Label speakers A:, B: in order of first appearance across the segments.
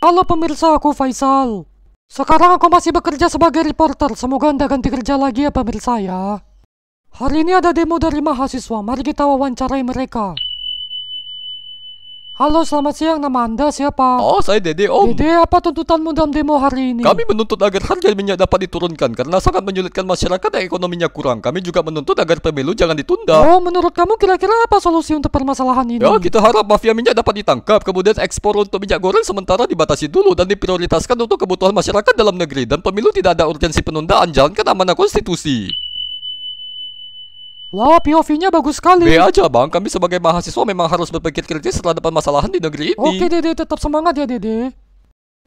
A: Halo pemirsa, aku Faisal. Sekarang aku masih bekerja sebagai reporter. Semoga Anda ganti kerja lagi ya pemirsa ya. Hari ini ada demo dari mahasiswa. Mari kita wawancarai mereka. Halo, selamat siang. Nama Anda siapa? Oh,
B: saya Dede Om. Dede,
A: apa tuntutanmu dalam demo hari ini? Kami
B: menuntut agar harga minyak dapat diturunkan karena sangat menyulitkan masyarakat yang ekonominya kurang. Kami juga menuntut agar pemilu jangan ditunda. Oh,
A: menurut kamu kira-kira apa solusi untuk permasalahan ini? Ya,
B: kita harap mafia minyak dapat ditangkap, kemudian ekspor untuk minyak goreng sementara dibatasi dulu dan diprioritaskan untuk kebutuhan masyarakat dalam negeri dan pemilu tidak ada urgensi penundaan. Jalankan amanah konstitusi.
A: Wah, POV-nya bagus sekali. B aja,
B: Bang. Kami sebagai mahasiswa memang harus berpikir kritis setelah depan masalahan di negeri ini. Oke,
A: Dede, tetap semangat ya, Dede.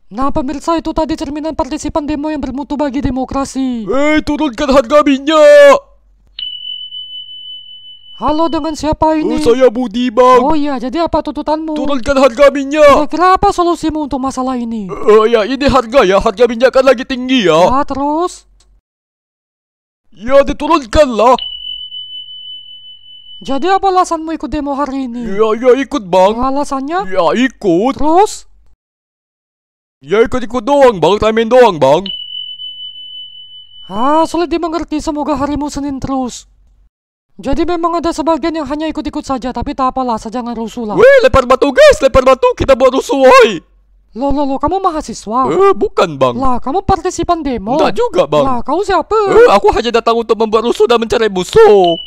A: Nah, pemirsa, itu tadi cerminan partisipan demo yang bermutu bagi demokrasi. Hei, eh, turunkan harga minyak! Halo, dengan siapa oh, ini? Oh, saya Budi, Bang. Oh iya, jadi apa tuntutanmu? Turunkan harga minyak. Kira-kira apa solusimu untuk masalah ini?
B: Oh uh, ya, ini harga ya. Harga minyak kan lagi tinggi ya. Ya,
A: terus? Ya, diturunkan lah. Jadi apa alasanmu ikut demo hari ini? Ya, ya ikut bang. Alasannya? Ya ikut. Terus?
B: Ya ikut-ikut doang bang, main doang bang.
A: Ah, sulit dimengerti semoga harimu Senin terus. Jadi memang ada sebagian yang hanya ikut-ikut saja, tapi tak apalah, jangan rusuh lah. Weh,
B: lempar batu guys, lempar batu, kita buat rusuh woi.
A: Lo, lo, lo, kamu mahasiswa? Eh,
B: bukan bang. Lah,
A: kamu partisipan demo? Tidak juga bang. Lah, kau siapa? Eh,
B: aku hanya datang untuk membuat rusuh dan mencari musuh.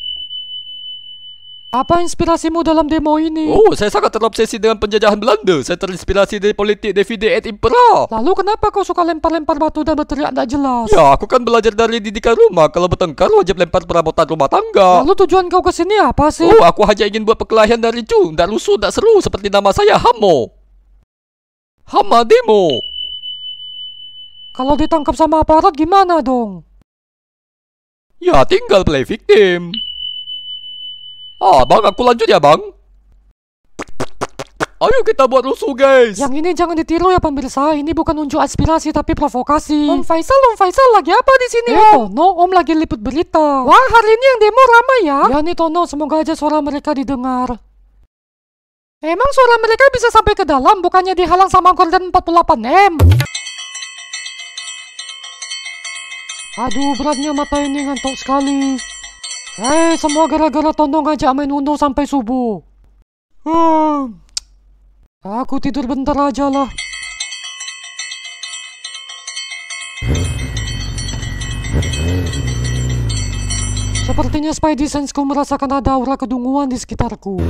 A: Apa inspirasimu dalam demo ini? Oh,
B: saya sangat terobsesi dengan penjajahan Belanda. Saya terinspirasi dari politik David et Impera.
A: Lalu kenapa kau suka lempar-lempar batu dan berteriak tidak jelas?
B: Ya, aku kan belajar dari didikan rumah. Kalau bertengkar wajib lempar perabotan rumah tangga.
A: Lalu tujuan kau ke sini apa sih? Oh,
B: aku hanya ingin buat perkelahian dari cu. Tidak lusuh, tidak seru. Seperti nama saya, Hamo. Hama Demo.
A: Kalau ditangkap sama aparat gimana dong?
B: Ya, tinggal play victim. Ah, bang, aku lanjut ya, bang. Ayo kita buat rusuh, guys.
A: Yang ini jangan ditiru ya, pemirsa. Ini bukan unjuk aspirasi, tapi provokasi. Om Faisal, Om Faisal lagi apa di sini, eh, Om? Tono, Om lagi liput berita. Wah, hari ini yang demo ramai ya. Ya nih, Tono. Semoga aja suara mereka didengar. Emang suara mereka bisa sampai ke dalam, bukannya dihalang sama Gordon 48M. Aduh, beratnya mata ini ngantuk sekali. Hei, semua gara-gara tonton ngajak main Uno sampai subuh. Hmm. Aku tidur bentar aja lah. Sepertinya Spidey Senseku merasakan ada aura kedunguan di sekitarku.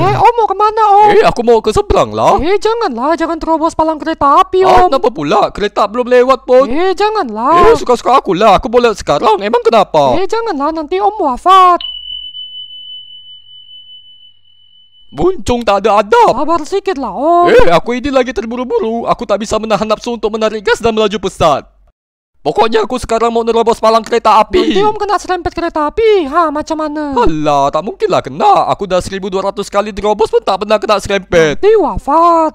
A: Eh, om oh, mau ke mana om? Eh, aku
B: mau ke seberang lah.
A: Eh, janganlah. Jangan terobos palang kereta api ah, om. Ah, kenapa
B: pula? Kereta belum lewat pun. Eh,
A: janganlah. Eh,
B: suka-suka aku lah. Aku boleh sekarang. Emang kenapa? Eh,
A: janganlah. Nanti om wafat.
B: Buncung tak ada
A: adab Sabar sikit lah om Eh
B: aku ini lagi terburu-buru Aku tak bisa menahan nafsu untuk menarik gas dan melaju pesat Pokoknya aku sekarang mau nerobos palang kereta api. Nanti om
A: kena serempet kereta api. Ha, macam mana?
B: Alah, tak mungkinlah kena. Aku dah 1200 kali nerobos pun tak pernah kena serempet.
A: Nanti wafat.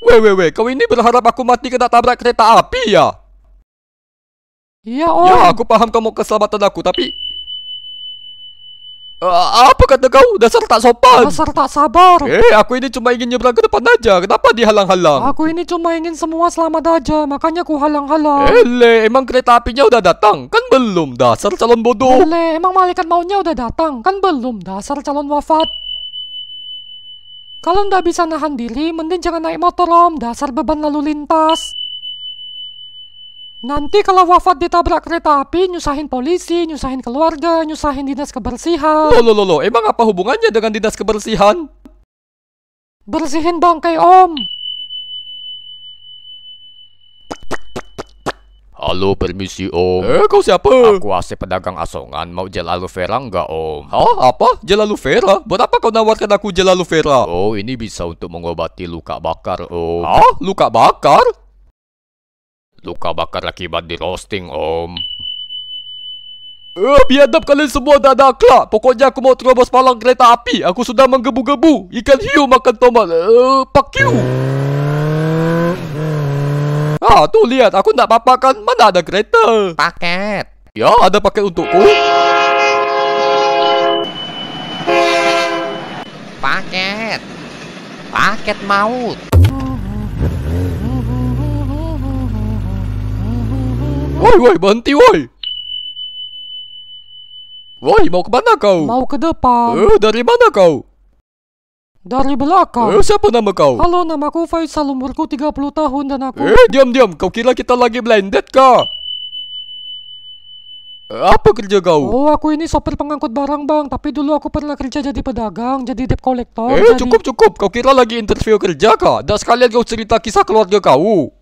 B: Weh, weh, weh. Kau ini berharap aku mati kena tabrak kereta api, ya? Ya, ya om. Ya, aku faham kau mau keselamatan aku, tapi... Uh, apa kata kau? Dasar tak sopan.
A: Dasar tak sabar. Eh,
B: aku ini cuma ingin nyebrang ke depan aja. Kenapa dihalang-halang?
A: Aku ini cuma ingin semua selamat aja. Makanya ku halang-halang. Ele,
B: eh, emang kereta apinya udah datang? Kan belum. Dasar calon bodoh.
A: Ele, eh, emang malaikat maunya udah datang? Kan belum. Dasar calon wafat. Kalau nggak bisa nahan diri, mending jangan naik motor om. Dasar beban lalu lintas. Nanti kalau wafat ditabrak kereta api, nyusahin polisi, nyusahin keluarga, nyusahin dinas kebersihan. Loh,
B: loh, loh, loh. emang apa hubungannya dengan dinas kebersihan?
A: Bersihin bangkai om.
B: Halo, permisi om. Eh, kau siapa? Aku asli pedagang asongan, mau jalan aloe vera nggak om? Hah, apa? Jalan aloe vera? Buat apa kau nawarkan aku jalan aloe vera? Oh, ini bisa untuk mengobati luka bakar om. Hah, luka bakar? Luka bakar akibat di roasting, Om. Uh, biadab kalian semua dah ada akhlak. Pokoknya aku mau terobos palang kereta api. Aku sudah menggebu-gebu. Ikan hiu makan tomat. Uh, fuck you. Ah, tuh lihat. Aku tidak apa-apa kan. Mana ada kereta? Paket. Ya, ada paket untukku.
A: Paket. Paket maut.
B: Woi, woi, berhenti woi. Woi, mau ke mana kau? Mau
A: ke depan. Eh,
B: dari mana kau?
A: Dari belakang. Eh, siapa
B: nama kau? Halo,
A: namaku Faisal, umurku 30 tahun dan aku... Eh,
B: diam-diam. Kau kira kita lagi blended kah? Eh, apa kerja kau?
A: Oh, aku ini sopir pengangkut barang, Bang. Tapi dulu aku pernah kerja jadi pedagang, jadi debt collector. Eh, jadi...
B: cukup, cukup. Kau kira lagi interview kerja kah? Dan sekalian kau cerita kisah keluarga kau.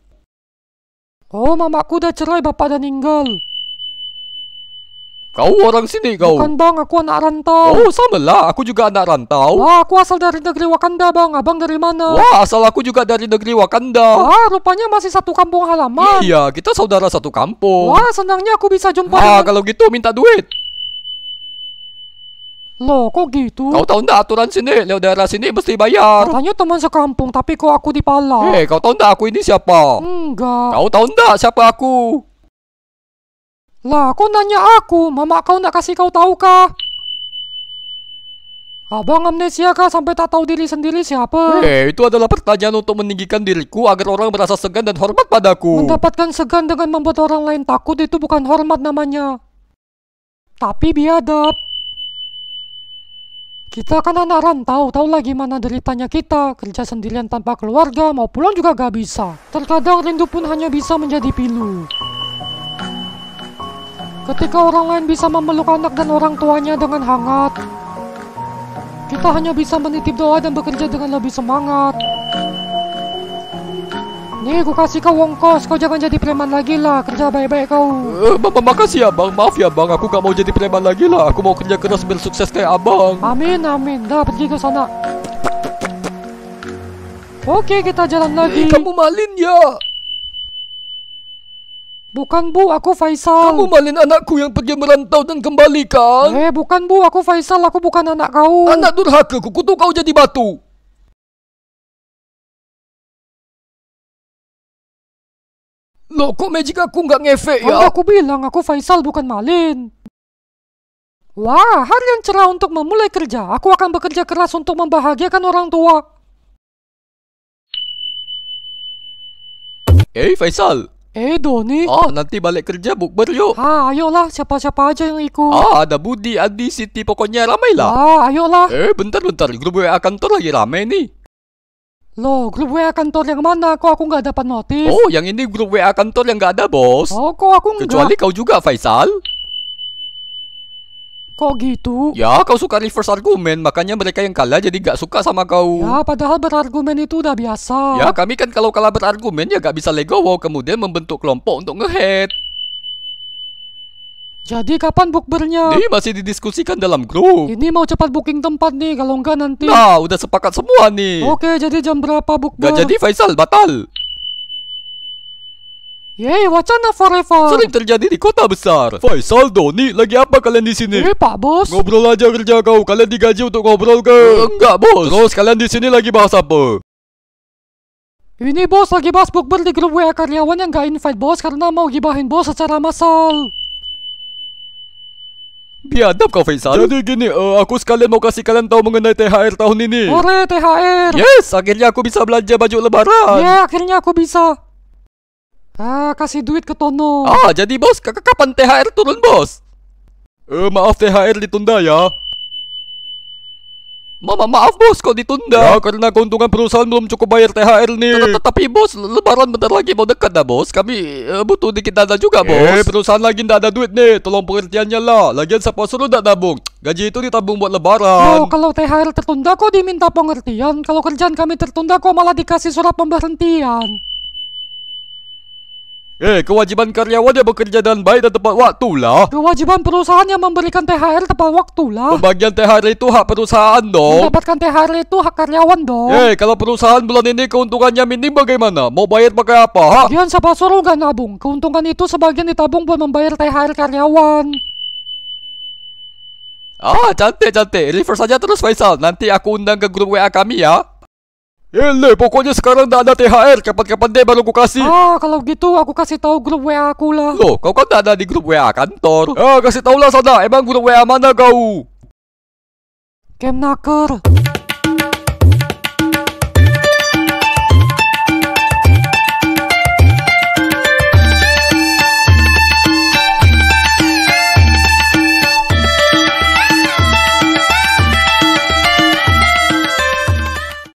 A: Oh, mamaku udah cerai, bapak udah ninggal.
B: Kau orang sini kau? Bukan
A: bang, aku anak rantau. Oh, sama lah.
B: Aku juga anak rantau.
A: Wah, aku asal dari negeri Wakanda bang. Abang dari mana? Wah,
B: asal aku juga dari negeri Wakanda.
A: Wah, rupanya masih satu kampung halaman.
B: Iya, kita saudara satu kampung. Wah,
A: senangnya aku bisa jumpa. Ah,
B: kalau gitu minta duit.
A: Loh, kok gitu? Kau
B: tahu ndak aturan sini, lewat daerah sini mesti bayar.
A: Katanya teman sekampung, tapi kok aku dipala? hey, eh, kau
B: tahu ndak aku ini siapa?
A: Enggak.
B: Kau tahu ndak siapa
A: aku? Lah, kau nanya aku, mama kau enggak kasih kau tahu kah? Abang amnesia kah sampai tak tahu diri sendiri siapa?
B: Eh, itu adalah pertanyaan untuk meninggikan diriku agar orang merasa segan dan hormat padaku.
A: Mendapatkan segan dengan membuat orang lain takut itu bukan hormat namanya. Tapi biadab. Kita kan anak rantau, tahu lah gimana deritanya kita, kerja sendirian tanpa keluarga, mau pulang juga gak bisa. Terkadang rindu pun hanya bisa menjadi pilu. Ketika orang lain bisa memeluk anak dan orang tuanya dengan hangat, kita hanya bisa menitip doa dan bekerja dengan lebih semangat. Nih, gue kasih kau uang kos, Kau jangan jadi preman lagi lah. Kerja baik-baik kau. Uh,
B: eh, bapak makasih ya, Bang. Maaf ya, Bang. Aku gak mau jadi preman lagi lah. Aku mau kerja keras biar sukses kayak Abang.
A: Amin, amin. Dah, pergi ke sana. Oke, kita jalan lagi. Kamu malin ya? Bukan, Bu. Aku Faisal. Kamu malin anakku yang pergi merantau dan kembali, kan? Eh, bukan, Bu. Aku Faisal. Aku bukan anak kau. Anak durhaka. Kukutu kau jadi batu. Loh kok magic aku nggak ngefek ya? aku bilang aku Faisal bukan Malin. Wah, hari yang cerah untuk memulai kerja. Aku akan bekerja keras untuk membahagiakan orang tua.
B: Eh, hey, Faisal. Eh, Doni. Ah, nanti balik kerja bukber yuk.
A: Ah, ayolah. Siapa-siapa aja yang ikut. Ah,
B: ada Budi, Adi, Siti. Pokoknya ramailah Ah,
A: ayolah. Eh,
B: bentar-bentar. Grup WA kantor lagi ramai nih.
A: Lo, grup WA kantor yang mana? Kok aku nggak dapat notif? Oh,
B: yang ini grup WA kantor yang nggak ada, bos. Oh, kok aku nggak? Kecuali kau juga, Faisal.
A: Kok gitu? Ya,
B: kau suka reverse argumen, makanya mereka yang kalah jadi gak suka sama kau. Ya,
A: padahal berargumen itu udah biasa. Ya,
B: kami kan kalau kalah berargumen ya gak bisa legowo, kemudian membentuk kelompok untuk ngehead.
A: Jadi kapan bukbernya? Ini
B: masih didiskusikan dalam grup.
A: Ini mau cepat booking tempat nih, kalau enggak nanti. Nah,
B: udah sepakat semua nih.
A: Oke, jadi jam berapa bukber? Gak jadi
B: Faisal, batal.
A: Yeay, wacana forever. Sering
B: terjadi di kota besar. Faisal, Doni, lagi apa kalian di sini? Eh, Pak Bos. Ngobrol aja kerja kau. Kalian digaji untuk ngobrol ke? Uh, enggak, Bos. Terus kalian di sini lagi bahas apa?
A: Ini bos lagi bahas bukber di grup WA karyawan yang gak invite bos karena mau gibahin bos secara massal.
B: Biadab kau Faisal. Jadi gini, uh, aku sekalian mau kasih kalian tahu mengenai THR tahun ini. Hore
A: THR. Yes,
B: akhirnya aku bisa belanja baju lebaran. Ya, yeah,
A: akhirnya aku bisa. Ah, kasih duit ke Tono. Ah,
B: jadi bos, kakak kapan THR turun bos? Eh, uh, maaf THR ditunda ya. Mama maaf bos kok ditunda Ya karena keuntungan perusahaan belum cukup bayar THR nih Tetapi bos lebaran bentar lagi mau dekat dah bos Kami uh, butuh dikit dana juga eh, bos Eh perusahaan lagi ndak ada duit nih Tolong pengertiannya lah Lagian siapa suruh ndak nabung Gaji itu ditabung buat lebaran Oh
A: kalau THR tertunda kok diminta pengertian Kalau kerjaan kami tertunda kok malah dikasih surat pemberhentian
B: Eh, kewajiban karyawan karyawannya bekerja dengan baik dan tepat waktu lah.
A: Kewajiban perusahaan yang memberikan THR tepat waktu lah.
B: Pembagian THR itu hak perusahaan dong.
A: Mendapatkan THR itu hak karyawan dong. Eh,
B: kalau perusahaan bulan ini keuntungannya minim bagaimana? Mau bayar pakai apa? Ha?
A: Bagian siapa suruh gak nabung? Keuntungan itu sebagian ditabung buat membayar THR karyawan.
B: Ah, cantik cantik. Refer saja terus Faisal. Nanti aku undang ke grup WA kami ya. Ini pokoknya sekarang tidak ada THR. Kapan-kapan deh baru aku kasih. Ah,
A: kalau gitu aku kasih tahu grup WA aku lah. Loh,
B: kau kan tidak ada di grup WA kantor. Ah, kasih tahu lah sana. Emang grup WA mana kau?
A: Game Naker.